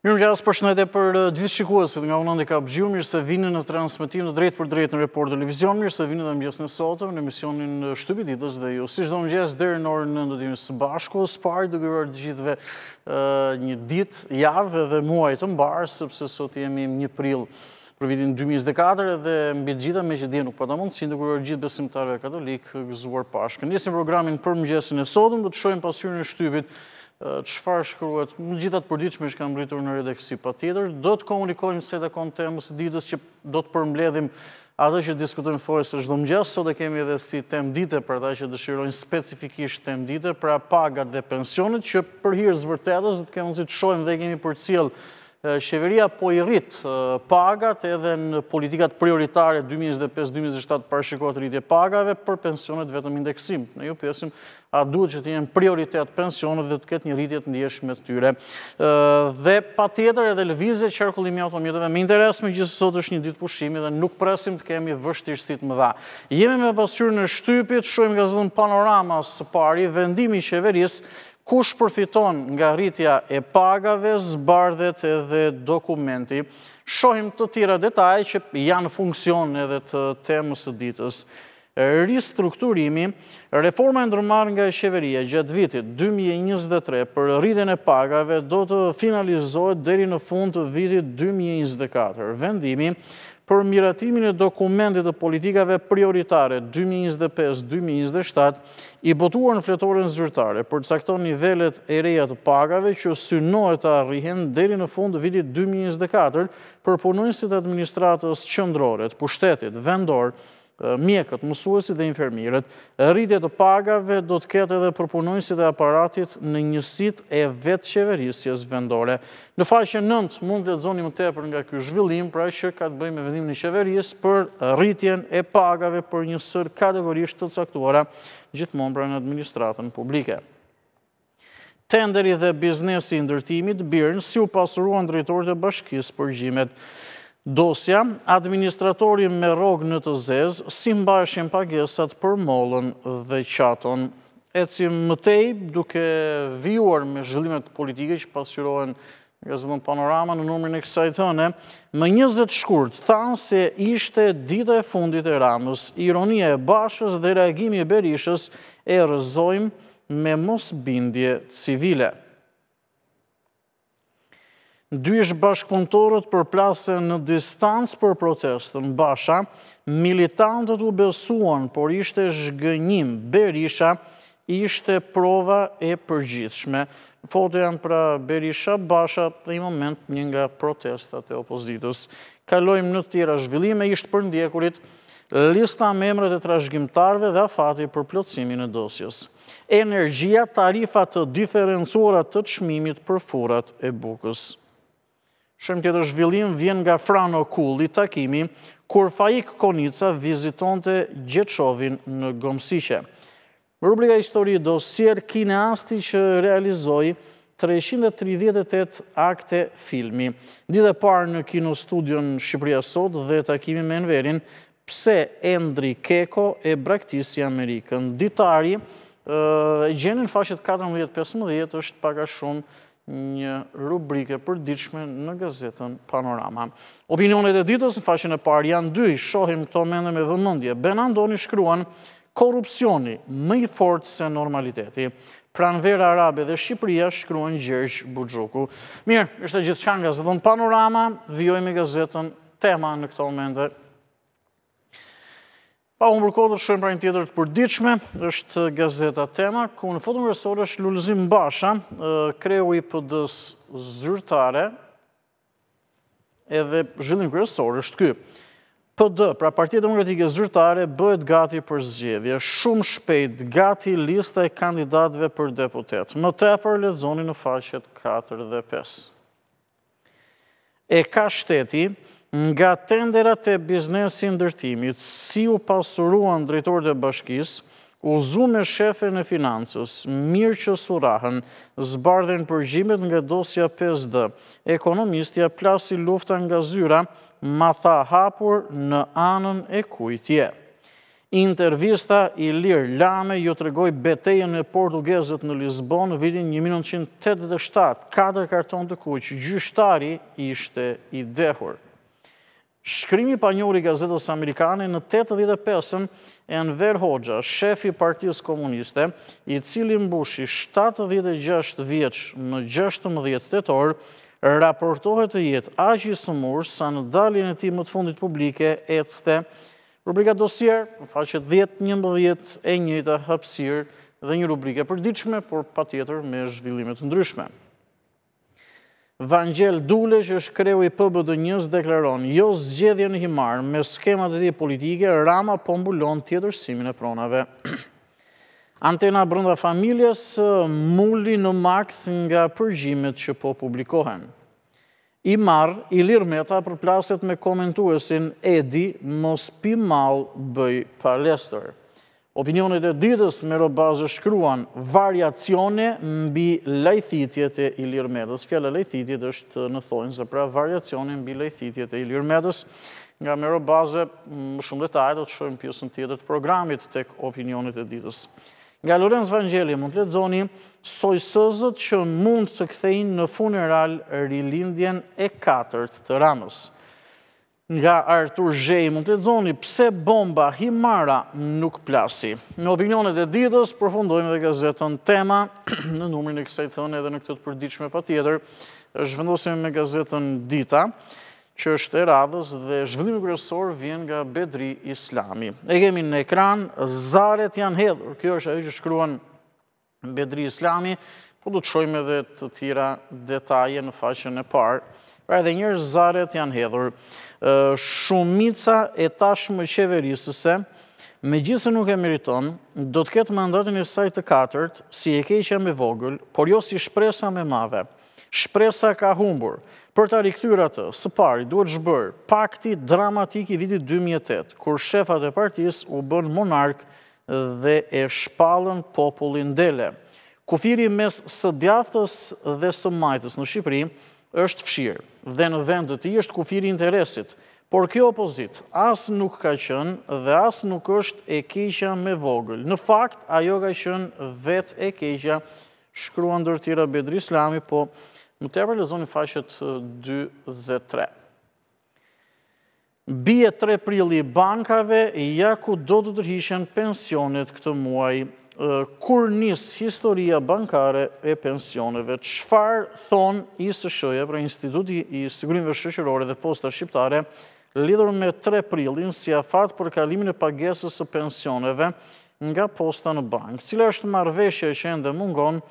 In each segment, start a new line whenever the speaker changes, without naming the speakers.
Mirë më gjësë përshënë edhe për dvitë shikuesit nga unë ndikap gjë, mirë se vini në transmitim në drejtë për drejtë në report televizion, mirë se vini dhe më gjësë në sotëm në emisionin ditës dhe ju. Si shdo më gjësë dherë në orë në ndodimi së bashku, së parë duke vërë të gjithve një ditë, javë dhe muaj të mbarë, sëpse sot jemi një prilë për vitin 2024 dhe mbi gjitha me që dje nuk pata mundë, si kërër gjithë besimtarve katolik gëzuar pashkë. Njësim programin për më e sotëm, do të shojmë pasyrën e shtypit qëfar shkruat, në gjithat përdiqme që kam rritur në redeksi, pa tjetër, do të komunikojmë se të konë temës ditës që do të përmbledhim ato që diskutojmë të thore se shdo më gjasë, sot e kemi edhe si tem dite për ta që dëshirojnë specifikisht tem dite për pagat dhe pensionit që për hirë zvërtetës, do të kemë të shojmë dhe kemi për cilë Shqeveria po i rritë pagat edhe në politikat prioritare 2025-2027 parashikot rritje pagave për pensionet vetëm indeksim. Në ju pjesim a duhet që të jenë prioritet pensionet dhe të ketë një rritje të ndjeshme të tyre. Dhe pa tjetër edhe lëvizje qërkullimi automjeteve me interes me gjithë sot është një ditë pushimi dhe nuk presim të kemi vështirësit më dha. Jemi me pasyrë në shtypit, shojmë gazetën panorama së pari, vendimi shqeverisë, kush përfiton nga rritja e pagave, zbardhet edhe dokumenti. Shohim të tira detaj që janë funksion edhe të temës të ditës. Ristrukturimi, reforma e ndërmar nga e gjatë vitit 2023 për rritjen e pagave do të finalizohet deri në fund të vitit 2024. Vendimi për miratimin e dokumentit dhe politikave prioritare 2025-2027 i botuar në fletore në zyrtare, për të sakton nivellet e reja të pagave që synohet të arrihen dheri në fund vitit 2024 për punojnësit administratës qëndroret, pushtetit, vendor, mjekët, mësuesit dhe infermiret, rritje të pagave do të ketë edhe përpunojnësit dhe aparatit në njësit e vetë qeverisjes vendore. Në faqe nëndë mund të zoni më tepër nga kjo zhvillim, pra që ka të bëjmë e vendim në qeveris për rritjen e pagave për njësër kategorisht të caktuara gjithmonë pra në administratën publike. Tenderi dhe biznesi ndërtimit, birën, si u pasuruan drejtorët e bashkisë për gjimet. Dosja, administratori me rogë në të zezë, si mbashin pagesat për molën dhe qaton. E si mëtej, duke vijuar me zhëllimet politike që pasyrohen nga zëllën panorama në numërin e kësaj tëne, më njëzët shkurt, thanë se ishte dita e fundit e ramës, ironia e bashës dhe reagimi e berishës e rëzojmë me mos bindje civile dyjsh bashkëpuntorët për plase në distancë për protestën basha, militantët u besuan, por ishte shgënjim Berisha, ishte prova e përgjithshme. Foto janë pra Berisha, Basha, dhe i moment një nga protestat e opozitës. Kalojmë në tira zhvillime, ishte për ndjekurit lista me emret e trashgjimtarve dhe afati për plotësimin e dosjes. Energia, tarifat të diferencuarat të të shmimit për furat e bukës shumë tjetër zhvillim vjen nga frano kulli takimi, kur Faik Konica viziton të gjithovin në Gomsishe. rubrika histori do sier kine asti që realizoi 338 akte filmi. Dide parë në kino studion Shqipëria Sot dhe takimi me nverin, pse Endri Keko e braktisi Amerikën. Ditari, gjenin fashet 14-15 është paka shumë, një rubrike për diqme në gazetën Panorama. Opinionet e ditës në faqin e parë janë dy, shohim këto mende me dhëmëndje. Ben Andoni shkruan, korupcioni më i fort se normaliteti. Pranvera Arabe dhe Shqipëria shkruan Gjergj Bugjoku. Mirë, është e gjithë qanë gazetën Panorama, vjoj me gazetën tema në këto mende Pa më mërkodë të shumë prajnë tjetër të përdiqme, është Gazeta Tema, ku në fotën rësore është Lullëzim Basha, kreu i pëdës zyrtare, edhe zhëllim kërësore është ky. PD, pra Partia Demokratike Zyrtare, bëhet gati për zgjedhje, shumë shpejt gati lista e kandidatve për deputet. Më tepër, lezoni në faqet 4 dhe 5. E ka shteti, nga tenderat e biznesi ndërtimit, si u pasuruan drejtor dhe bashkis, u zu me shefen e financës, mirë që surahën, zbardhen përgjimet nga dosja 5D, ekonomistja plasi lufta nga zyra, ma tha hapur në anën e kujtje. Intervista i lirë lame ju të regoj betejen e portugezet në Lisbon në vidin 1987, 4 karton të kuqë, gjyshtari ishte i dehurë. Shkrimi pa njëri gazetës amerikane në 85-ë Enver Hoxha, shefi partijës komuniste, i cili mbushi 76 vjeç në 16 të torë, raportohet të jetë aqjë i sëmurë sa në daljen e ti më të fundit publike e cëte. Rubrika dosier, në faqet 10-11 e njëta hapsirë dhe një rubrike për diqme, por pa tjetër me zhvillimet ndryshme. Vangel Dule që shkreu i pëbët dë njës dekleron, jo zgjedhje në himarë me skemat e ti politike, rama po mbulon tjetërsimin e pronave. Antena brënda familjes mulli në makth nga përgjimit që po publikohen. I marë, i lirë për plaset me komentuesin Edi, mos pi bëj palestërë. Opinionet e ditës me robazë shkruan variacione mbi lejthitjet e i lirë medës. Fjallë e lejthitjet është në thojnë zë pra variacione mbi lejthitjet e i medës. Nga me robazë më mm, shumë dhe do të të pjesën tjetër të programit të opinionet e ditës. Nga Lorenz Vangeli mund të ledzoni sojësëzët që mund të kthejnë në funeral rilindjen e katërt të ramës nga Artur Zhej, mund të zoni pse bomba Himara nuk plasi. Në opinionet e ditës, përfundojmë dhe gazetën tema, në numërin e kësaj thënë edhe në këtët përdiqme pa tjetër, zhvendosim me gazetën Dita, që është e radhës dhe zhvendimi kërësor vjen nga Bedri Islami. E kemi në ekran, zaret janë hedhur, kjo është ajo që shkruan Bedri Islami, po du të shojmë edhe të tira detaje në faqën e parë, pra edhe njërë zaret janë hedhur. Shumica e tashmë qeverisëse, me gjithë nuk e meriton, do të ketë mandatin e sajtë të katërt, si e keqe me vogël, por jo si shpresa me mave. Shpresa ka humbur. Për ta rikëtyratë, së pari, duhet shbërë pakti dramatik i vitit 2008, kur shefat e partis u bën monark dhe e shpalën popullin dele. Kufiri mes së djathës dhe së majtës në Shqipërinë, është fshirë dhe në vend të ti është kufiri interesit, por kjo opozit asë nuk ka qënë dhe asë nuk është e keqja me vogël. Në fakt, ajo ka qënë vetë e keqja shkruan ndër tira Bedri Islami, po më të e realizoni faqet 2 dhe 3. Bje 3 prili bankave, ja ku do të tërhishen pensionet këtë muaj kur njësë historia bankare e pensioneve, qëfar thonë së shëje pra Instituti i Sigurinve Shëshërore dhe Posta Shqiptare, lidhur me 3 prillin si afat për kalimin e pagesës e pensioneve nga posta në bank, cila është marveshje që endë mungon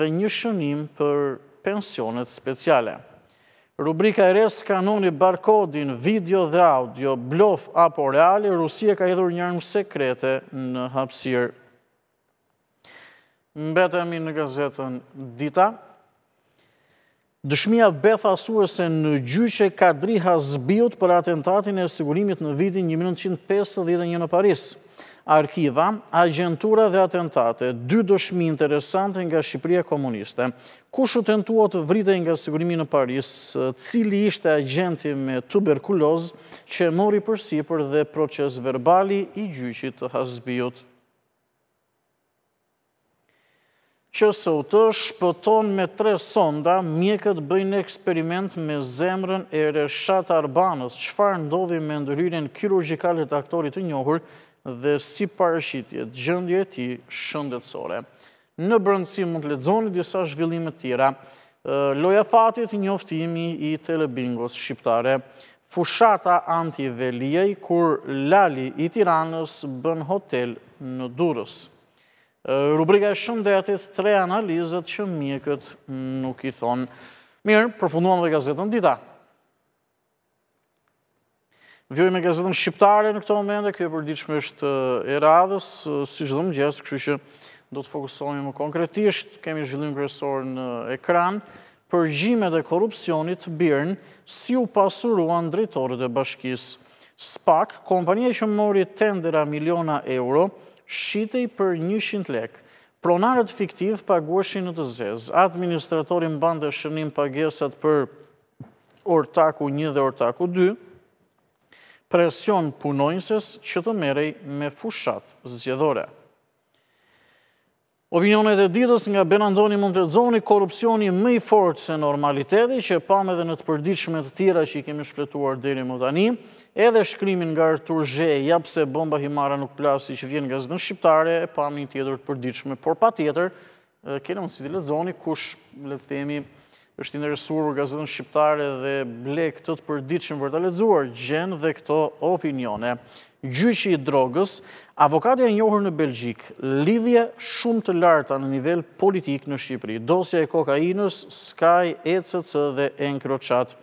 dhe një shënim për pensionet speciale. Rubrika e res kanoni barkodin, video dhe audio, blof apo reali, Rusia ka edhur njërmë sekrete në hapsirë mbetemi në gazetën Dita. Dëshmia befasur se në gjyqe kadri hasbiut për atentatin e sigurimit në vitin 1951 në Paris. Arkiva, agentura dhe atentate, dy dëshmi interesante nga Shqipëria komuniste. Kushu të nëtuot vrite nga sigurimi në Paris, cili ishte agenti me tuberkuloz që mori përsi për dhe proces verbali i gjyqit hasbiut që sot është shpëton me tre sonda, mjekët bëjnë eksperiment me zemrën e reshat Arbanës, qëfar ndodhi me ndëryrin kirurgikalit aktorit të njohur dhe si parëshitjet gjëndje ti shëndetsore. Në brëndësi mund të ledzoni disa zhvillimet tira, loja fatit njoftimi i telebingos shqiptare, fushata anti-velijaj kur lali i tiranës bën hotel në durës. Rubrika e shëndetit, tre analizët që mjekët nuk i thonë. Mirë, përfunduan dhe gazetën dita. Vjoj me gazetën shqiptare në këto mbende, kjo e përdiqme është e radhës, si gjithë dhe gjesë, kështë që do të fokusohemi më konkretisht, kemi zhvillim kërësor në ekran, përgjime dhe korupcionit bërnë si u pasuruan drejtorët e bashkis. Spak, kompanije që mori tendera miliona euro, shitej për 100 lek, pronarët fiktiv paguashin në të zez, administratorin bandë e shënim pagesat për ortaku 1 dhe ortaku 2, presion punojnëses që të merej me fushat zjedhore. Opinionet e ditës nga Benandoni mund të zoni korupcioni mëj fort se normaliteti që pame dhe në të përdiqme të tira që i kemi shfletuar dheri më tani, edhe shkrymin nga Artur Zhe, japse bomba himara nuk plasi që vjen nga zënë shqiptare, e pa një tjetër të përdiqme, por pa tjetër, kene mundësit të ledzoni, kush, le temi, është interesurur nga zënë shqiptare dhe ble këtë të përdiqme për të ledzuar, gjenë dhe këto opinione. Gjyqi i drogës, avokatja njohër në Belgjik, lidhje shumë të larta në nivel politik në Shqipëri, dosja e kokainës, skaj, ecëtës dhe enkroqatë.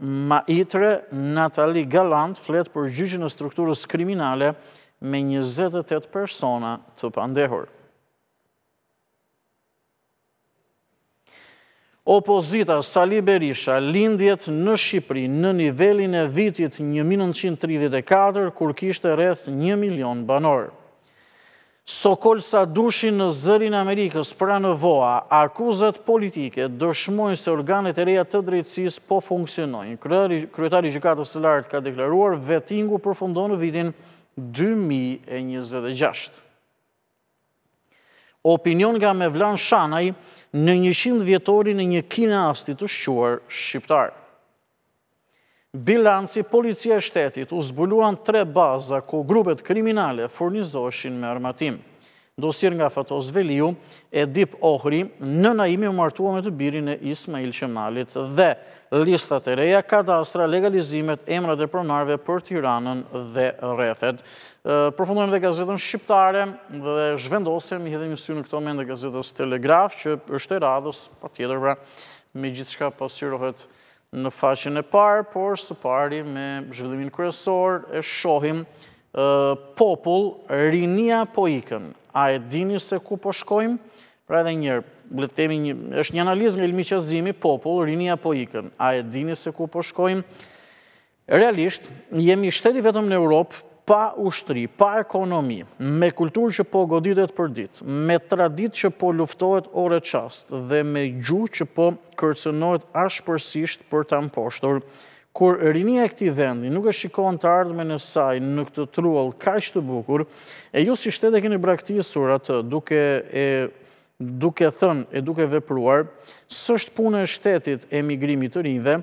Maitre Natali Galant fletë për gjyqin e strukturës kriminale me 28 persona të pandehur. Opozita Sali Berisha lindjet në Shqipëri në nivelin e vitit 1934, kur kishte rreth 1 milion banorë. Sokol sa dushin në zërin Amerikës pra në voa, akuzat politike dëshmojnë se organet e reja të drejtsis po funksionojnë. Kryetari Gjikatu Lartë ka deklaruar vetingu përfundon në vitin 2026. Opinion nga Mevlan Shanaj në njëshind vjetori në një kina asti të shquar shqiptarë. Bilanci policia e shtetit u zbuluan tre baza ku grupet kriminale furnizoshin me armatim. Dosir nga Fatos Veliu e Dip Ohri në naimi u martua me të birin e Ismail Shemalit dhe listat e reja, kadastra, legalizimet, emra dhe pronarve për Tiranën dhe rethet. Përfundojmë dhe gazetën shqiptare dhe zhvendosim, i një sy në këto me gazetës Telegraf, që është e radhës, pa tjetër pra, me gjithë shka pasirohet po në faqen e parë, por së pari me zhvillimin kërësor e shohim popull rinia po ikën. A e dini se ku po shkojmë? Pra edhe njërë, bletemi një, është një analiz nga ilmi qazimi, popull rinia po ikën. A e dini se ku po shkojmë? Realisht, jemi shteti vetëm në Europë pa ushtri, pa ekonomi, me kulturë që po goditet për dit, me tradit që po luftohet ore qast, dhe me gju që po kërcenohet ashpërsisht për të amposhtur, kur rinja e këti vendi nuk e shikon të ardhme në saj në këtë truol kaq të bukur, e ju si shtete keni braktisur atë duke e duke thënë e duke vepruar, sështë punë e shtetit emigrimit të rinjve,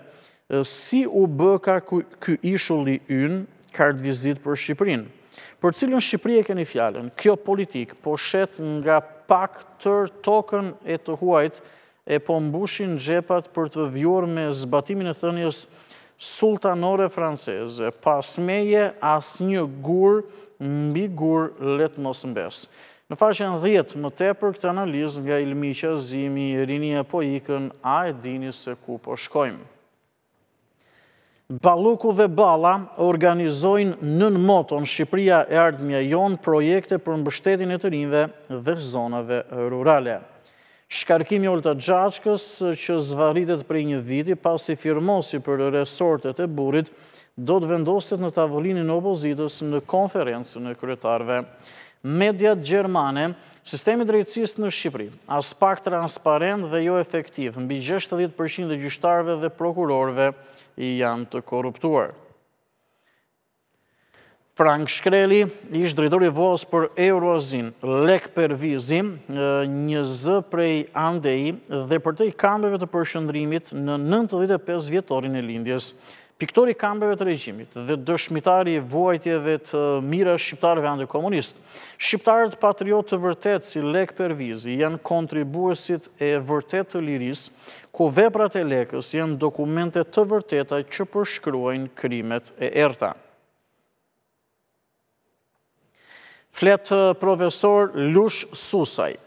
si u bëka kë ishulli ynë kartë vizit për Shqiprinë. Për cilën e keni fjallën, kjo politikë po shetë nga pak tër tokën e të huajt e po mbushin gjepat për të vjuar me zbatimin e thënjës sultanore franceze, pas meje as një gur, mbi gur, letë mos mbes. Në faqen 10, më tepër këtë analiz nga Ilmiqa, Zimi, rinje po ikën, a e dini se ku po shkojmë. Baluku dhe Bala organizojnë nën moton Shqipria e Ardhmja Jon projekte për mbështetin e të rinve dhe zonave rurale. Shkarkimi të Gjaqkës që zvaritet për një viti pasi firmosi për resortet e burit do të vendoset në tavolinin opozitës në konferencën e kryetarve. Mediat Gjermane, sistemi drejtsis në Shqipri, as pak transparent dhe jo efektiv, mbi 60% dhe gjyshtarve dhe prokurorve i janë të korruptuar. Frank Shkreli, ishtë drejtori i vos për Eurozin, lek për vizim, një zë prej andeji dhe për të i kambeve të përshëndrimit në 95 vjetorin e lindjes piktori kambeve të regjimit dhe dëshmitari e vojtje dhe të mira shqiptarve andër komunist. Shqiptarët patriot të vërtet si lek për vizi janë kontribuesit e vërtet të liris, ku veprat e lekës janë dokumente të vërteta që përshkruajnë krimet e erta. Fletë profesor Lush Susaj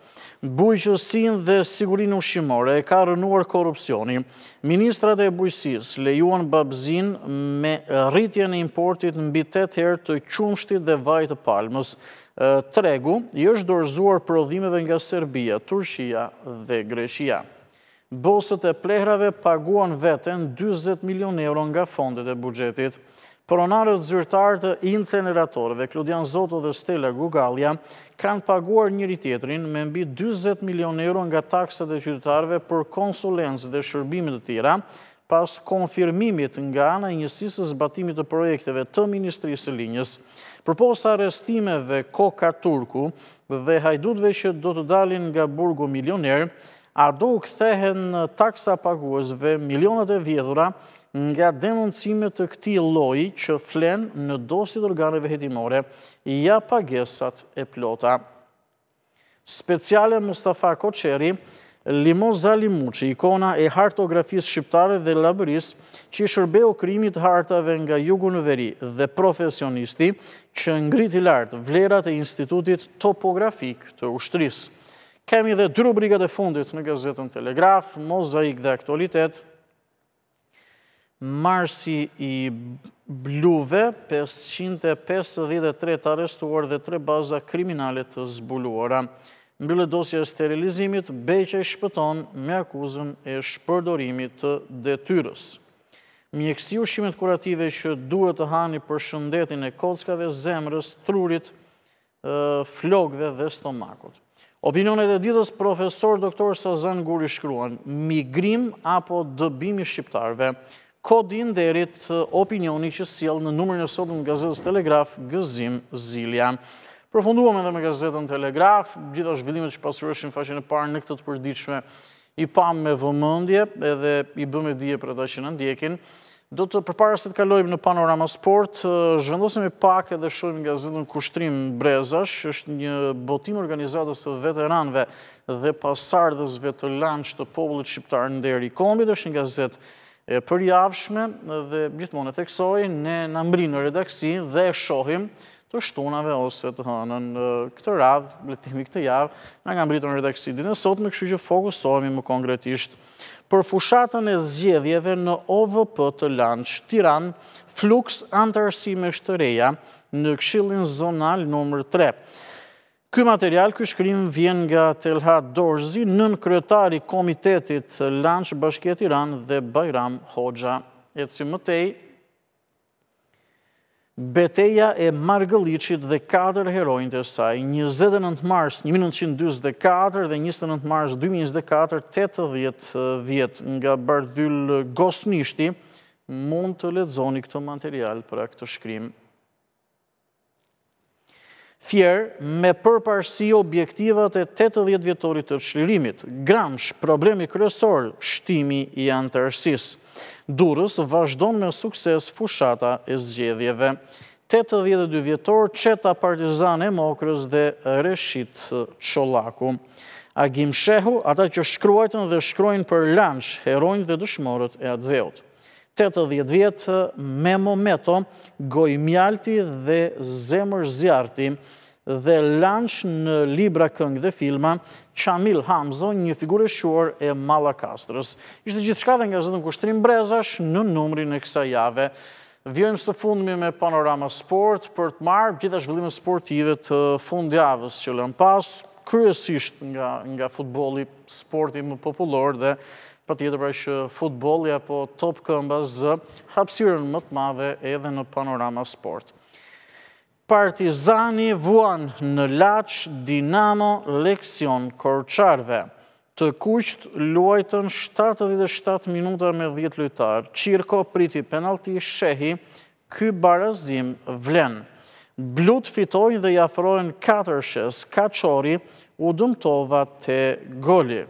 bujqësin dhe sigurin ushimore e ka rënuar korupcioni. Ministrat e bujqësis lejuan babzin me rritje në importit në bitet herë të qumshtit dhe vajtë palmës. Tregu i është dorëzuar prodhimeve nga Serbia, Turshia dhe Greshia. Bosët e plehrave paguan vetën 20 milion euro nga fondet e bugjetit. Pronarët zyrtarë të inceneratorëve, Kludian Zoto dhe Stella Gugalja, kanë paguar njëri tjetrin me mbi 20 milion euro nga taksat dhe qytetarëve për konsulensë dhe shërbimit të tira, pas konfirmimit nga anë e njësisë zbatimit të projekteve të Ministrisë të Linjës, për posë arestimeve Koka Turku dhe hajdutve që do të dalin nga burgu milioner, a do këthehen taksa paguësve milionat e vjedhura nga denoncimet të këti loj që flen në dosit organeve hetimore, ja pagesat e plota. Speciale Mustafa Koqeri, Limoza Limuqi, ikona e hartografis shqiptare dhe labëris, që i shërbe o krimit hartave nga jugu në veri dhe profesionisti, që ngriti lartë vlerat e institutit topografik të ushtris. Kemi dhe dy e fundit në gazetën Telegraf, Mozaik dhe Aktualitet, marsi i bluve, 553 të arestuar dhe tre baza kriminalit të zbuluara. Në bëllë dosja e sterilizimit, beqe shpëton me akuzën e shpërdorimit të detyrës. Mjekësi u kurative që duhet të hani për shëndetin e kockave, zemrës, trurit, flogve dhe stomakot. Opinionet e ditës profesor dr. Sazan Guri shkruan, migrim apo dëbimi shqiptarve, kodin derit opinioni që siel në numër në sotën në gazetës Telegraf, Gëzim Zilja. Profunduam edhe me gazetën Telegraf, gjitha zhvillimet që pasurëshin faqen e parë në këtë të përdiqme, i pam me vëmëndje edhe i bëmë e dje për ata që në ndjekin. Do të përpara se të kalojmë në panorama sport, zhvendosim e pak edhe shojmë nga zëndën kushtrim brezash, është një botim organizatës të veteranve dhe pasardhësve të lanç të povullet shqiptarë në deri kombi, është një gazetë për javshme dhe gjithmonë e theksoj, ne në mbri në redaksi dhe e shohim të shtunave ose të hënën këtë radhë, letimi këtë javë, në nga mbri të në redaksi. Dine sot me këshu që fokusohemi më konkretisht për fushatën e zjedhjeve në OVP të lanqë Tiran, fluks antarësime shtëreja në këshillin zonal nëmër 3. Këj material, këj shkrim vjen nga Telha Dorzi, nën kryetari Komitetit Lanqë Bashket Iran dhe Bajram Hoxha. E të si mëtej, beteja e Margëlicit dhe 4 herojnë të saj, 29 mars 1924 dhe 29 mars 2024, 80 vjetë nga Bardyl Gosnishti, mund të ledzoni këtë material për a këtë shkrim fjerë me përparsi objektivat e 80 vjetorit të shlirimit. Gramsh, problemi kryesor, shtimi i antërsis. Durës vazhdon me sukses fushata e zgjedhjeve. 82 vjetor, qeta partizane, mokrës dhe reshit qolaku. Agim Shehu, ata që shkruajtën dhe shkruajnë për lanç, herojnë dhe dëshmorët e atë dheotë. 80 vjetë me momento goj mjalti dhe zemër zjarti dhe lanç në libra këngë dhe filma Qamil Hamzo, një figure shuar e Malakastrës. Ishte gjithë shkave nga zëtën kushtrim brezash në numrin e kësa jave. Vjojmë së fundmi me panorama sport për të marrë gjitha shvillime sportive të fundjavës që lënë pas, kryesisht nga futboli, sporti më populor dhe për tjetër për është futbolja po top këmba zë hapsiren më të madhe edhe në panorama sport. Partizani vuan në laqë Dinamo Leksion Korqarve. Të kuqt luajtën 77 minuta me 10 lojtarë, qirko priti penalti shehi, ky barazim vlen. Blut fitojnë dhe jafrojnë 4 shes, kachori u dëmtova të golli.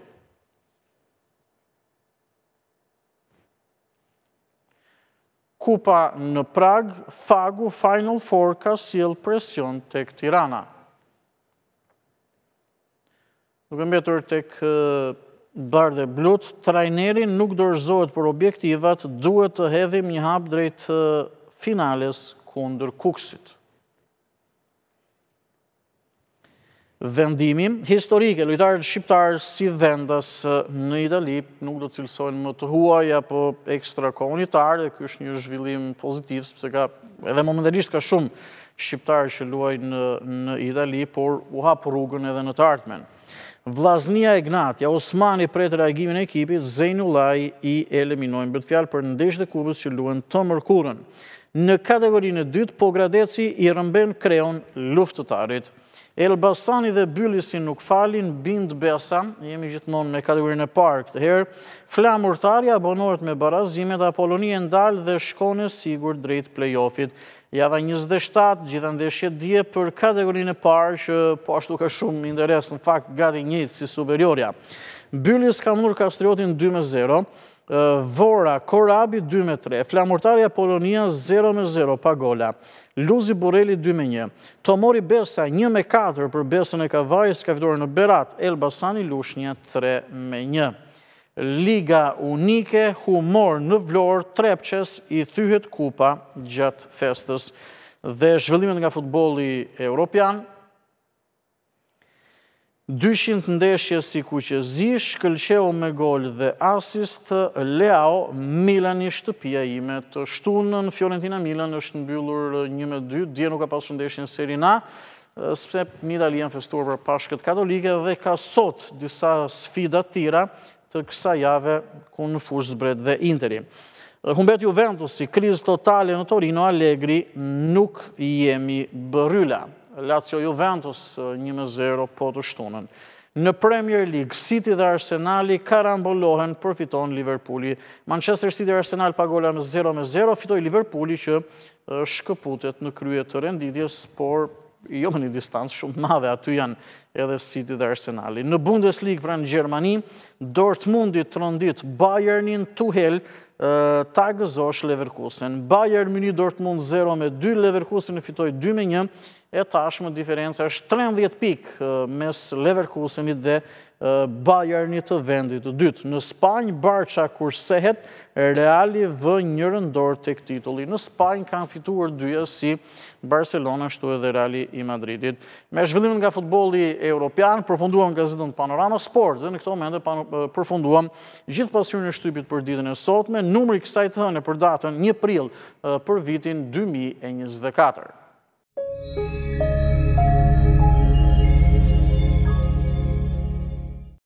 kupa në Prag, fagu Final Four ka siel presion të këtë Tirana. Nuk e mbetur të këtë barë dhe blut, trajnerin nuk dorëzohet për objektivat, duhet të hedhim një hap drejtë finales kundër kuksit. vendimim. Historike, lojtarët shqiptarë si vendas në Itali, nuk do të cilësojnë më të huaj, apo ekstra komunitarë, dhe kjo është një zhvillim pozitiv, sepse ka edhe momentarisht ka shumë shqiptarë që luaj në Itali, por u hapë rrugën edhe në tartmen. Vlaznia e Gnatja, Osmani prej të reagimin e ekipit, Zeynu Laj i eliminojnë, bët fjalë për nëndesh dhe kubës që luen të mërkurën. Në kategorinë e dytë, po gradeci i rëmben kreon luftëtarit. Elbasani dhe Byllisi nuk falin, bindë besa, jemi gjithmonë me kategorinë e parë këtë herë, flamurtarja abonohet me barazimet, Apoloni e ndalë dhe shkone sigur drejt playoffit. Java 27, dhe ndeshje dje për kategorinë e parë, që po ashtu ka shumë interes në fakt gati njëtë si superiorja. Byllis ka murë kastriotin 2-0, Eh, Vora, Korabi 2-3, Flamurtarja Polonia 0-0, Pagola, Luzi Burelli 2-1, Tomori Besa 1-4 për Besën e Kavajës, ka vidore në Berat, Elbasani Lushnja 3-1. Liga unike, humor në vlorë, trepqes i thyhet kupa gjatë festës dhe zhvillimet nga futboli europian, 200 ndeshje si ku që zi, shkëllqeo me gol dhe asist, Leo Milani shtëpia ime të shtunën, Fiorentina Milan është në byllur një me dy, dje nuk ka pasu ndeshje në Serina, sepse Midali janë festuar për pashkët katolike dhe ka sot disa sfida tira të kësa jave ku në fush zbret dhe interi. Humbet Juventusi, kriz totale në Torino, Allegri nuk jemi bërylla. Lazio Juventus 1-0 po të shtunën. Në Premier League, City dhe Arsenali karambolohen, përfiton Liverpooli. Manchester City dhe Arsenal pagolla me 0-0, fitoj Liverpooli që shkëputet në kryet të renditjes, por jo më një distancë shumë madhe, aty janë edhe City dhe Arsenali. Në Bundesliga, pra në Gjermani, Dortmundi të rëndit Bayernin Tuhel, ta gëzosh Leverkusen. Bayern më një Dortmund 0-2, Leverkusen e fitoj 2-1, e tashmë diferenca është 30 pik mes Leverkusenit dhe Bayern të vendit të dytë. Në Spanjë, Barça kur sehet, reali vë një rëndor të këtitulli. Në Spanjë kanë fituar dyja si Barcelona, shtu edhe reali i Madridit. Me shvillimin nga futboli Europian, përfunduam gazetën Panorama Sport, dhe në këto mende përfunduam gjithë pasurin e shtypit për ditën e sot, me numëri kësaj të për datën një pril për vitin 2024. Thank you.